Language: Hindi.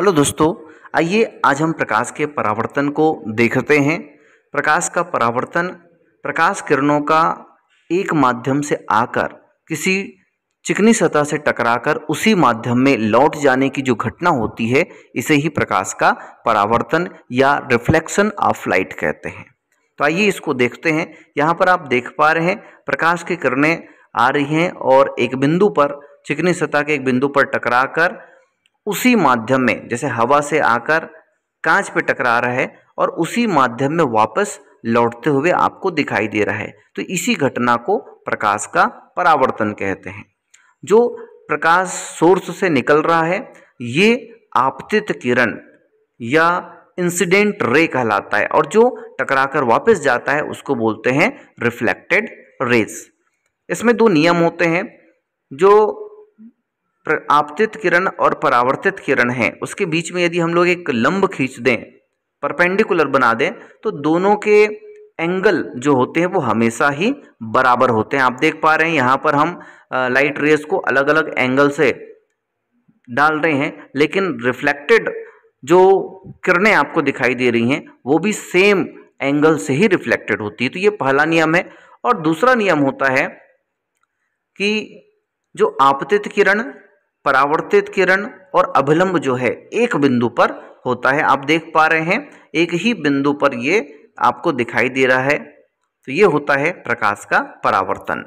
हेलो दोस्तों आइए आज हम प्रकाश के परावर्तन को देखते हैं प्रकाश का परावर्तन प्रकाश किरणों का एक माध्यम से आकर किसी चिकनी सतह से टकराकर उसी माध्यम में लौट जाने की जो घटना होती है इसे ही प्रकाश का परावर्तन या रिफ्लेक्शन ऑफ लाइट कहते हैं तो आइए इसको देखते हैं यहाँ पर आप देख पा रहे हैं प्रकाश की किरणें आ रही हैं और एक बिंदु पर चिकनी सतह के एक बिंदु पर टकराकर उसी माध्यम में जैसे हवा से आकर कांच पे टकरा रहा है और उसी माध्यम में वापस लौटते हुए आपको दिखाई दे रहा है तो इसी घटना को प्रकाश का परावर्तन कहते हैं जो प्रकाश सोर्स से निकल रहा है ये आपतित किरण या इंसिडेंट रे कहलाता है और जो टकराकर वापस जाता है उसको बोलते हैं रिफ्लेक्टेड रेज इसमें दो नियम होते हैं जो आपतित किरण और परावर्तित किरण है उसके बीच में यदि हम लोग एक लंब खींच दें परपेंडिकुलर बना दें तो दोनों के एंगल जो होते हैं वो हमेशा ही बराबर होते हैं आप देख पा रहे हैं यहाँ पर हम लाइट रेस को अलग अलग एंगल से डाल रहे हैं लेकिन रिफ्लेक्टेड जो किरणें आपको दिखाई दे रही हैं वो भी सेम एंगल से ही रिफ्लेक्टेड होती है तो ये पहला नियम है और दूसरा नियम होता है कि जो आपतित किरण परावर्तित किरण और अभिलंब जो है एक बिंदु पर होता है आप देख पा रहे हैं एक ही बिंदु पर ये आपको दिखाई दे रहा है तो ये होता है प्रकाश का परावर्तन